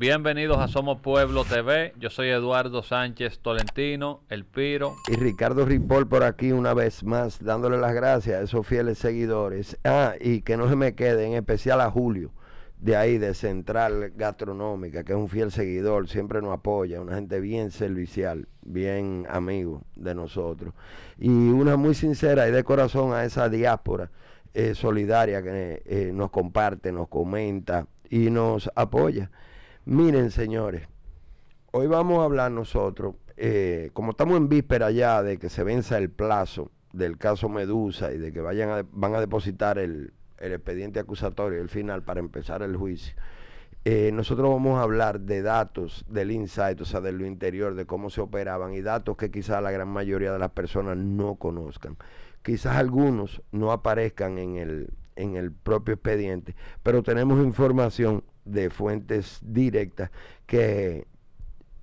Bienvenidos a Somos Pueblo TV. Yo soy Eduardo Sánchez Tolentino, El Piro. Y Ricardo Ripoll por aquí una vez más, dándole las gracias a esos fieles seguidores. Ah, y que no se me quede, en especial a Julio, de ahí, de Central Gastronómica, que es un fiel seguidor, siempre nos apoya, una gente bien servicial, bien amigo de nosotros. Y una muy sincera y de corazón a esa diáspora eh, solidaria que eh, nos comparte, nos comenta y nos apoya. Miren, señores, hoy vamos a hablar nosotros, eh, como estamos en víspera ya de que se venza el plazo del caso Medusa y de que vayan van a depositar el, expediente acusatorio, el final, para empezar el juicio. Eh, nosotros vamos a hablar de datos del insight, o sea, de lo interior, de cómo se operaban y datos que quizás la gran mayoría de las personas no conozcan. Quizás algunos no aparezcan en el, en el propio expediente, pero tenemos información de fuentes directas que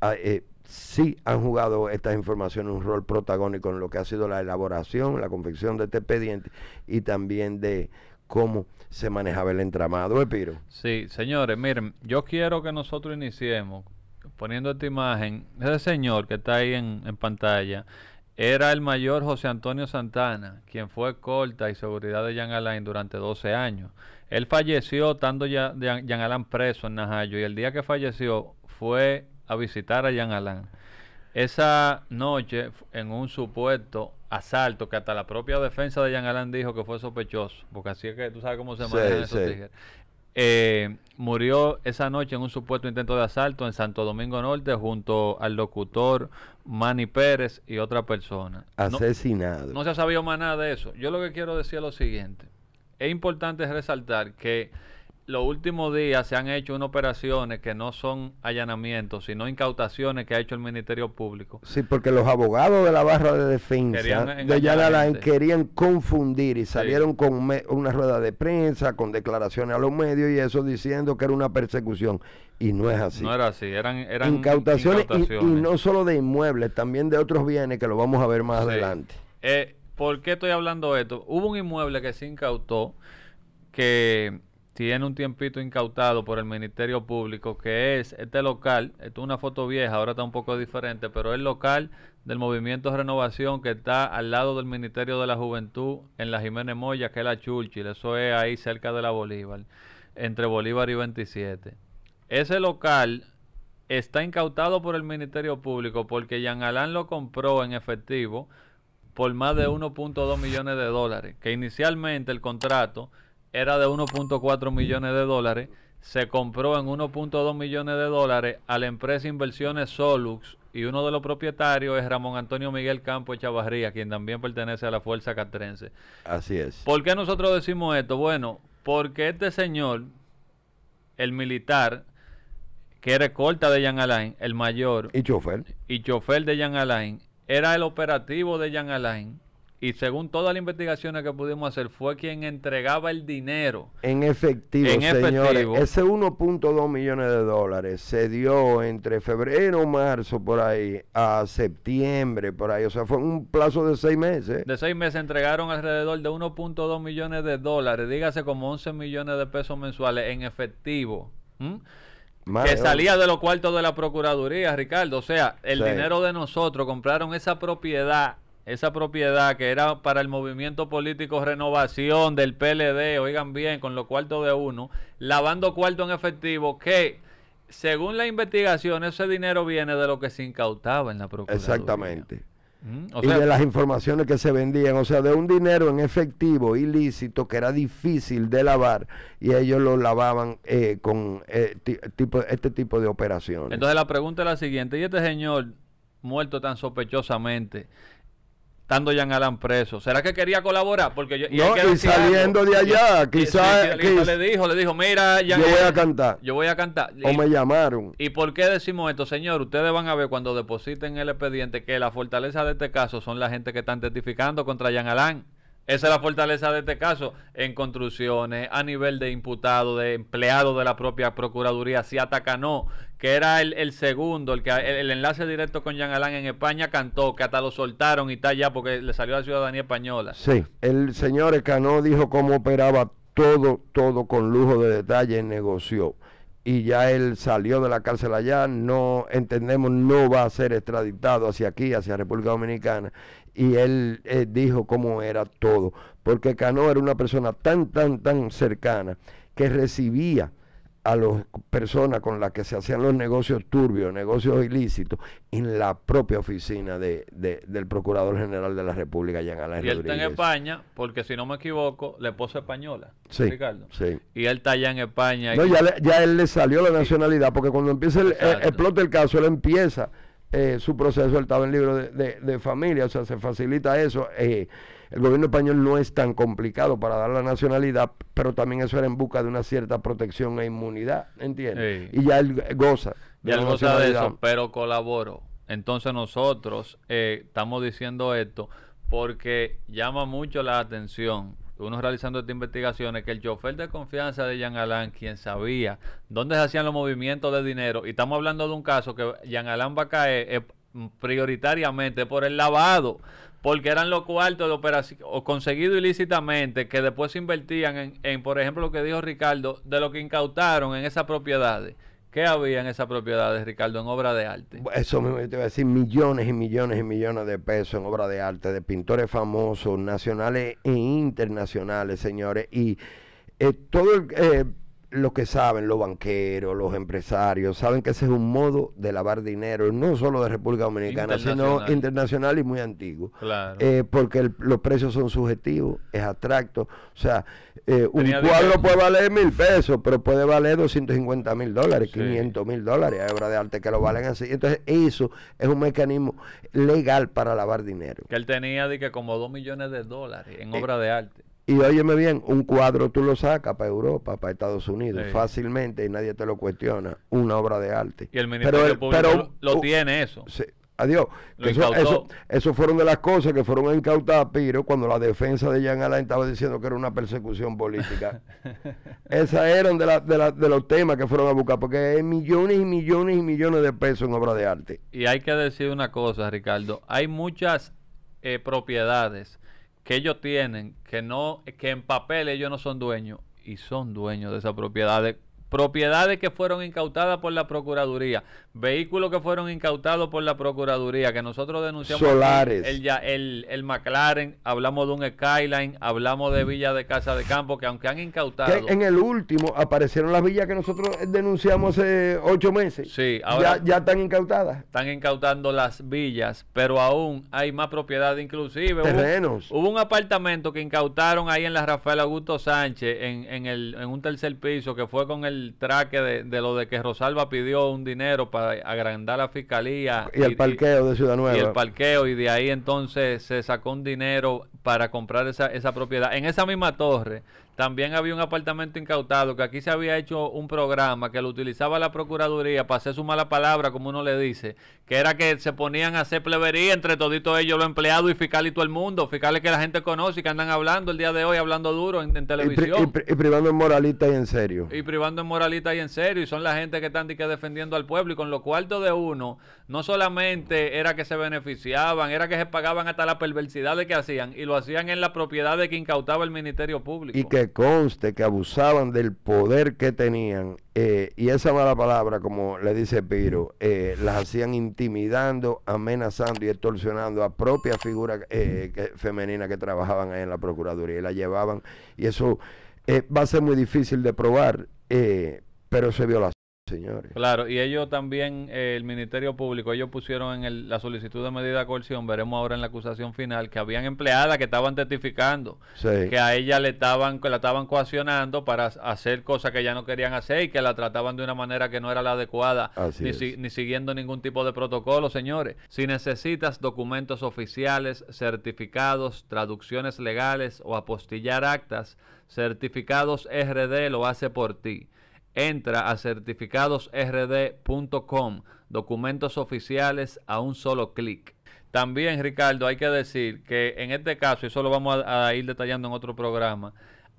ah, eh, sí han jugado estas informaciones un rol protagónico en lo que ha sido la elaboración, la confección de este expediente y también de cómo se manejaba el entramado, Epiro. ¿eh, sí, señores, miren, yo quiero que nosotros iniciemos poniendo esta imagen. Ese señor que está ahí en, pantalla era el mayor José Antonio Santana, quien fue corta y seguridad de Jean Alain durante 12 años. Él falleció estando ya de Jean preso en Najayo y el día que falleció fue a visitar a Jean Alan. Esa noche, en un supuesto asalto, que hasta la propia defensa de Jean Alán dijo que fue sospechoso, porque así es que tú sabes cómo se manejan esos eh, murió esa noche en un supuesto intento de asalto en Santo Domingo Norte junto al locutor Manny Pérez y otra persona. Asesinado. no se ha sabido más nada de eso. Yo lo que quiero decir es lo siguiente es importante resaltar que los últimos días se han hecho unas operaciones que no son allanamientos, sino incautaciones que ha hecho el Ministerio Público. Sí, porque los abogados de la barra de defensa de querían confundir y salieron con una rueda de prensa, con declaraciones a los medios y eso diciendo que era una persecución. Y no es así. No era así, eran, eran incautaciones, Y, no solo de inmuebles, también de otros bienes que lo vamos a ver más adelante. Eh, ¿Por qué estoy hablando de esto? Hubo un inmueble que se incautó, que tiene un tiempito incautado por el Ministerio Público, que es este local, esto es una foto vieja, ahora está un poco diferente, pero es el local del Movimiento de Renovación que está al lado del Ministerio de la Juventud en la Jiménez Moya, que es la Churchill, eso es ahí cerca de la Bolívar, entre Bolívar y 27. Ese local está incautado por el Ministerio Público porque Jean Alain lo compró en efectivo por más de 1.2 millones de dólares, que inicialmente el contrato era de 1.4 millones de dólares, se compró en 1.2 millones de dólares a la empresa Inversiones Solux y uno de los propietarios es Ramón Antonio Miguel Campo Echavarría, quien también pertenece a la Fuerza Catrense. Así es. ¿Por qué nosotros decimos esto? Bueno, porque este señor, el militar, que era corta de Jean Alain, el mayor. Y chofer. Y chofer de Jean Alain, era el operativo de Jean Alain. Y según todas las investigaciones que pudimos hacer, fue quien entregaba el dinero. En efectivo, señor señores. Ese 1.2 millones de dólares se dio entre febrero, marzo, por ahí, a septiembre, por ahí. O sea, fue un plazo de seis meses. De seis meses entregaron alrededor de 1.2 millones de dólares, dígase como 11 millones de pesos mensuales en efectivo que salía de los cuartos de la Procuraduría, Ricardo. O sea, el dinero de nosotros compraron esa propiedad, esa propiedad que era para el movimiento político Renovación del PLD, oigan bien, con los cuartos de uno, lavando cuartos en efectivo, que según la investigación, ese dinero viene de lo que se incautaba en la Procuraduría. Exactamente y de las informaciones que se vendían, o sea, de un dinero en efectivo ilícito que era difícil de lavar y ellos lo lavaban eh, con eh, tipo, este tipo de operaciones. Entonces la pregunta es la siguiente, ¿y este señor muerto tan sospechosamente? estando Jan Alan preso. ¿Será que quería colaborar? Porque yo, y, no, y saliendo de allá, quizás... le dijo, le dijo, mira, yo voy a cantar. Yo voy a cantar. O me llamaron. ¿Y por qué decimos esto, señor? Ustedes van a ver cuando depositen el expediente que la fortaleza de este caso son la gente que están testificando contra Jean Alan. Esa es la fortaleza de este caso en construcciones, a nivel de imputado, de empleado de la propia Procuraduría, si ataca no, que era el, segundo, el, que, el, enlace directo con Jean Alain en España, cantó, que hasta lo soltaron y tal ya porque le salió a la ciudadanía española. Sí, el señor Cano dijo cómo operaba todo, todo con lujo de detalle, negoció. Y ya él salió de la cárcel allá, no entendemos, no va a ser extraditado hacia aquí, hacia República Dominicana. Y él, él eh, dijo cómo era todo, porque Cano era una persona tan, tan, tan cercana que recibía a las personas con las que se hacían los negocios turbios, negocios ilícitos, en la propia oficina de, del Procurador General de la República, Jean Alain Y él está en España, porque si no me equivoco, la esposa española, Ricardo. Sí. Y él está allá en España. No, ya, ya, él le salió la nacionalidad, porque cuando empieza el, eh, explota el caso, él empieza eh, su proceso, él estaba en libro de, de, familia, o sea, se facilita eso. Eh, el gobierno español no es tan complicado para dar la nacionalidad, pero también eso era en busca de una cierta protección e inmunidad, ¿entiendes? Y ya él goza. ya goza de eso, pero colaboró. Entonces nosotros eh, estamos diciendo esto porque llama mucho la atención uno realizando estas investigaciones, que el chofer de confianza de Jean Alain, quien sabía dónde se hacían los movimientos de dinero, y estamos hablando de un caso que Jean Alain va a caer eh, prioritariamente por el lavado, porque eran los cuartos de operación, o conseguido ilícitamente que después se invertían en, por ejemplo, lo que dijo Ricardo, de lo que incautaron en esas propiedades. ¿Qué había en esas propiedades, Ricardo, en obra de arte? Eso mismo, yo te voy a decir, millones y millones y millones de pesos en obra de arte, de pintores famosos, nacionales e internacionales, señores. Y eh, todo el... Eh, lo que saben los banqueros, los empresarios, saben que ese es un modo de lavar dinero, no solo de República Dominicana, sino internacional y muy antiguo. Eh, porque los precios son subjetivos, es abstracto. O sea, eh, un cuadro puede valer mil pesos, pero puede valer 250 mil dólares, 500 mil dólares. Hay obras de arte que lo valen así. Entonces, eso es un mecanismo legal para lavar dinero. Que él tenía de como dos millones de dólares en eh, obra de arte. Y óyeme bien, un cuadro tú lo sacas para Europa, para Estados Unidos, fácilmente y nadie te lo cuestiona. Una obra de arte. Y el Ministerio pero lo, tiene eso. adiós. eso, fueron de las cosas que fueron incautadas, Piro, cuando la defensa de Jean Alain estaba diciendo que era una persecución política. Esas eran de, de, los temas que fueron a buscar, porque hay millones y millones y millones de pesos en obra de arte. Y hay que decir una cosa, Ricardo. Hay muchas eh, propiedades que ellos tienen, que no, que en papel ellos no son dueños, y son dueños de esa propiedad propiedades que fueron incautadas por la Procuraduría, vehículos que fueron incautados por la Procuraduría, que nosotros denunciamos. Solares. El, McLaren, hablamos de un Skyline, hablamos de mm. villas de Casa de Campo, que aunque han incautado. en el último aparecieron las villas que nosotros denunciamos hace ocho meses. Sí, ahora. Ya, están incautadas. Están incautando las villas, pero aún hay más propiedades, inclusive. Terrenos. Hubo, un apartamento que incautaron ahí en la Rafael Augusto Sánchez, en, en un tercer piso, que fue con el traque de, lo de que Rosalba pidió un dinero para agrandar la fiscalía. Y, el parqueo de Ciudad Nueva. Y el parqueo, y de ahí entonces se sacó un dinero para comprar esa, esa propiedad. En esa misma torre también había un apartamento incautado que aquí se había hecho un programa que lo utilizaba la Procuraduría para hacer su mala palabra, como uno le dice, que era que se ponían a hacer plebería entre toditos ellos, los empleados y fiscal y todo el mundo, fiscales que la gente conoce y que andan hablando el día de hoy, hablando duro en, televisión. Y, privando en moralita y en serio. Y privando en moralita y en serio. Y son la gente que están defendiendo al pueblo y con los cuartos de uno, no solamente era que se beneficiaban, era que se pagaban hasta la perversidad de que hacían y lo hacían en la propiedad de que incautaba el Ministerio Público. Y conste que abusaban del poder que tenían eh, y esa mala palabra, como le dice Piro, eh, las hacían intimidando, amenazando y extorsionando a propias figuras eh, femeninas que trabajaban en la Procuraduría y la llevaban. Y eso va a ser muy difícil de probar, pero se viola señores. Claro, y ellos también, eh, el Ministerio Público, ellos pusieron en la solicitud de medida de coerción, veremos ahora en la acusación final, que habían empleadas que estaban testificando, que a ella le estaban, la estaban coaccionando para hacer cosas que ya no querían hacer y que la trataban de una manera que no era la adecuada, ni, ni, siguiendo ningún tipo de protocolo, señores. Si necesitas documentos oficiales, certificados, traducciones legales o apostillar actas, certificados RD lo hace por ti. Entra a certificadosrd.com, documentos oficiales a un solo clic. También, Ricardo, hay que decir que en este caso, y eso lo vamos a, a ir detallando en otro programa,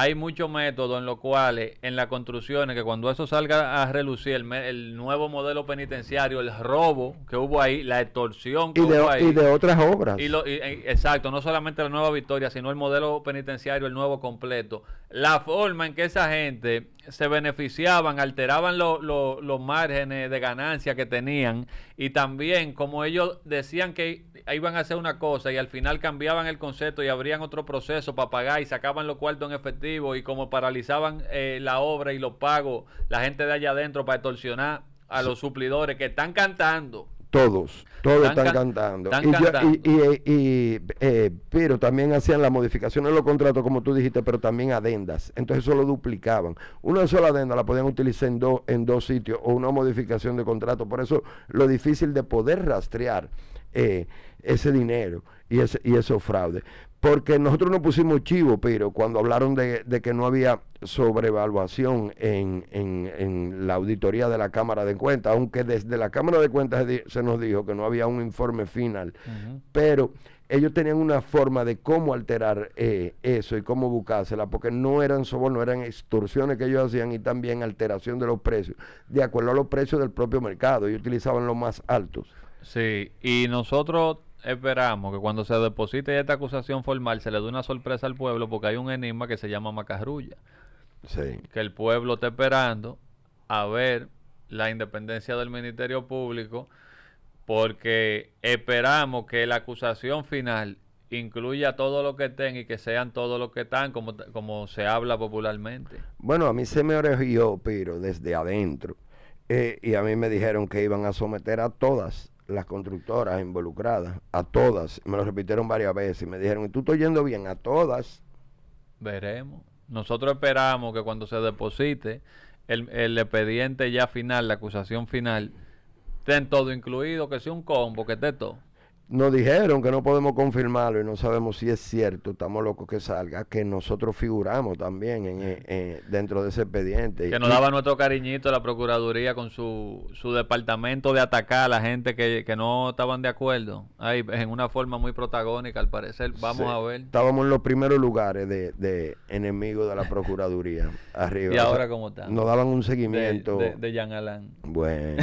hay muchos métodos en los cuales en las construcciones que cuando eso salga a relucir el, nuevo modelo penitenciario, el robo que hubo ahí, la extorsión que y de, Y de otras obras. Y lo, eh, exacto, no solamente la nueva victoria, sino el modelo penitenciario, el nuevo completo. La forma en que esa gente se beneficiaban, alteraban los márgenes de ganancia que tenían y también como ellos decían que iban a hacer una cosa y al final cambiaban el concepto y abrían otro proceso para pagar y sacaban los cuartos en efectivo y como paralizaban eh, la obra y los pagos, la gente de allá adentro para extorsionar a los suplidores que están cantando. Todos, todos están, cantando. y eh, pero también hacían las modificaciones de los contratos, como tú dijiste, pero también adendas. Entonces eso lo duplicaban. Una sola adenda la podían utilizar en, en dos sitios o una modificación de contrato. Por eso lo difícil de poder rastrear eh, ese dinero y, eso y esos fraudes. Porque nosotros no pusimos chivo, pero cuando hablaron de, de que no había sobrevaluación en, la auditoría de la Cámara de Cuentas, aunque desde la Cámara de Cuentas se nos dijo que no había un informe final, pero ellos tenían una forma de cómo alterar eh, eso y cómo buscársela, porque no eran sobornos, eran extorsiones que ellos hacían y también alteración de los precios, de acuerdo a los precios del propio mercado, y utilizaban los más altos. Sí, y nosotros Esperamos que cuando se deposite esta acusación formal se le dé una sorpresa al pueblo porque hay un enigma que se llama macarrulla. Sí. Que el pueblo está esperando a ver la independencia del Ministerio Público porque esperamos que la acusación final incluya todo lo que estén y que sean todos los que están, como, como se habla popularmente. Bueno, a mí se me orejó, pero desde adentro. Eh, y a mí me dijeron que iban a someter a todas las constructoras involucradas, a todas, me lo repitieron varias veces y me dijeron, ¿y tú estás yendo bien? A todas. Veremos. Nosotros esperamos que cuando se deposite el, expediente ya final, la acusación final, estén todo incluido, que sea un combo, que esté todo nos dijeron que no podemos confirmarlo y no sabemos si es cierto, estamos locos que salga, que nosotros figuramos también en, eh. Eh, dentro de ese expediente. Que nos daba nuestro cariñito la Procuraduría con su, su departamento de atacar a la gente que, no estaban de acuerdo, Ahí, en una forma muy protagónica al parecer, vamos a ver. Estábamos en los primeros lugares de, de enemigos de la Procuraduría, arriba. ¿Y ahora cómo están? Nos daban un seguimiento. De, de, de Jean Alain. Bueno.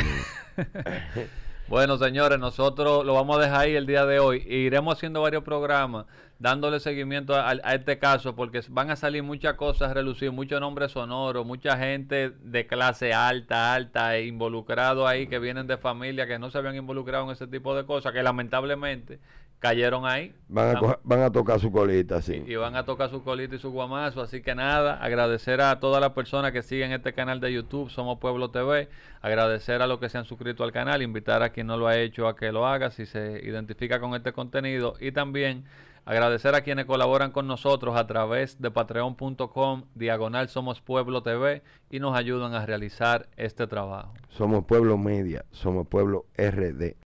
Bueno, señores, nosotros lo vamos a dejar ahí el día de hoy. E iremos haciendo varios programas dándole seguimiento a, este caso porque van a salir muchas cosas relucir, muchos nombres sonoros, mucha gente de clase alta, alta, e involucrado ahí, que vienen de familia, que no se habían involucrado en ese tipo de cosas, que lamentablemente cayeron ahí. Van a, van a tocar su colita, sí. Y, van a tocar su colita y su guamazo. Así que nada, agradecer a todas las personas que siguen este canal de YouTube, Somos Pueblo TV. Agradecer a los que se han suscrito al canal, invitar a quien no lo ha hecho a que lo haga si se identifica con este contenido. Y también agradecer a quienes colaboran con nosotros a través de patreon.com, diagonal Somos Pueblo TV y nos ayudan a realizar este trabajo. Somos Pueblo Media, Somos Pueblo RD.